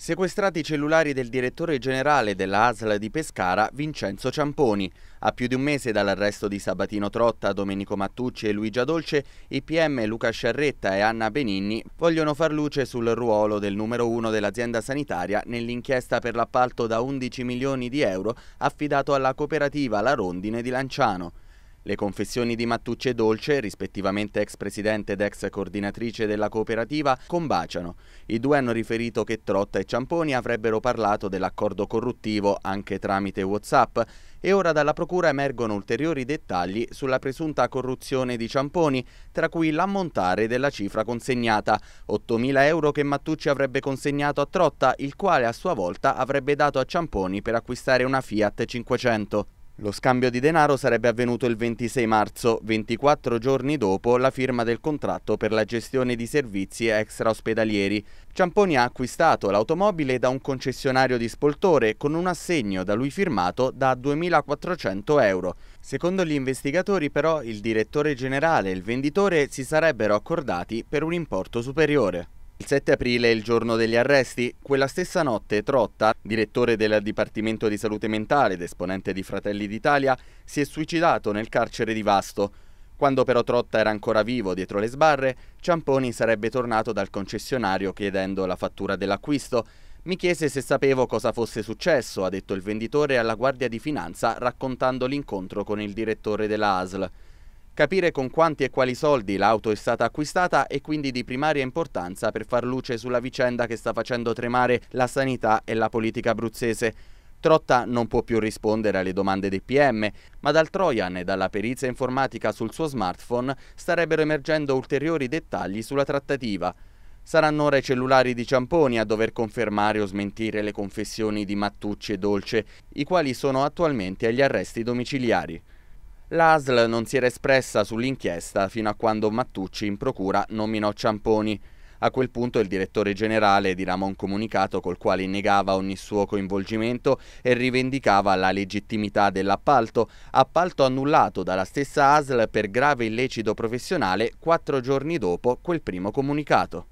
Sequestrati i cellulari del direttore generale della ASL di Pescara, Vincenzo Ciamponi. A più di un mese dall'arresto di Sabatino Trotta, Domenico Mattucci e Luigia Dolce, i PM Luca Sciarretta e Anna Benigni vogliono far luce sul ruolo del numero uno dell'azienda sanitaria nell'inchiesta per l'appalto da 11 milioni di euro affidato alla cooperativa La Rondine di Lanciano. Le confessioni di Mattucci e Dolce, rispettivamente ex presidente ed ex coordinatrice della cooperativa, combaciano. I due hanno riferito che Trotta e Ciamponi avrebbero parlato dell'accordo corruttivo anche tramite Whatsapp e ora dalla procura emergono ulteriori dettagli sulla presunta corruzione di Ciamponi, tra cui l'ammontare della cifra consegnata, 8.000 euro che Mattucci avrebbe consegnato a Trotta, il quale a sua volta avrebbe dato a Ciamponi per acquistare una Fiat 500. Lo scambio di denaro sarebbe avvenuto il 26 marzo, 24 giorni dopo la firma del contratto per la gestione di servizi extra ospedalieri. Ciamponi ha acquistato l'automobile da un concessionario di Spoltore con un assegno da lui firmato da 2.400 euro. Secondo gli investigatori però il direttore generale e il venditore si sarebbero accordati per un importo superiore. Il 7 aprile è il giorno degli arresti. Quella stessa notte Trotta, direttore del Dipartimento di Salute Mentale ed esponente di Fratelli d'Italia, si è suicidato nel carcere di Vasto. Quando però Trotta era ancora vivo dietro le sbarre, Ciamponi sarebbe tornato dal concessionario chiedendo la fattura dell'acquisto. Mi chiese se sapevo cosa fosse successo, ha detto il venditore alla Guardia di Finanza raccontando l'incontro con il direttore della ASL. Capire con quanti e quali soldi l'auto è stata acquistata è quindi di primaria importanza per far luce sulla vicenda che sta facendo tremare la sanità e la politica abruzzese. Trotta non può più rispondere alle domande dei PM, ma dal Trojan e dalla perizia informatica sul suo smartphone starebbero emergendo ulteriori dettagli sulla trattativa. Saranno ora i cellulari di Ciamponi a dover confermare o smentire le confessioni di Mattucci e Dolce, i quali sono attualmente agli arresti domiciliari. L'ASL non si era espressa sull'inchiesta fino a quando Mattucci in procura nominò Ciamponi. A quel punto il direttore generale dirama un comunicato col quale negava ogni suo coinvolgimento e rivendicava la legittimità dell'appalto, appalto annullato dalla stessa ASL per grave illecito professionale quattro giorni dopo quel primo comunicato.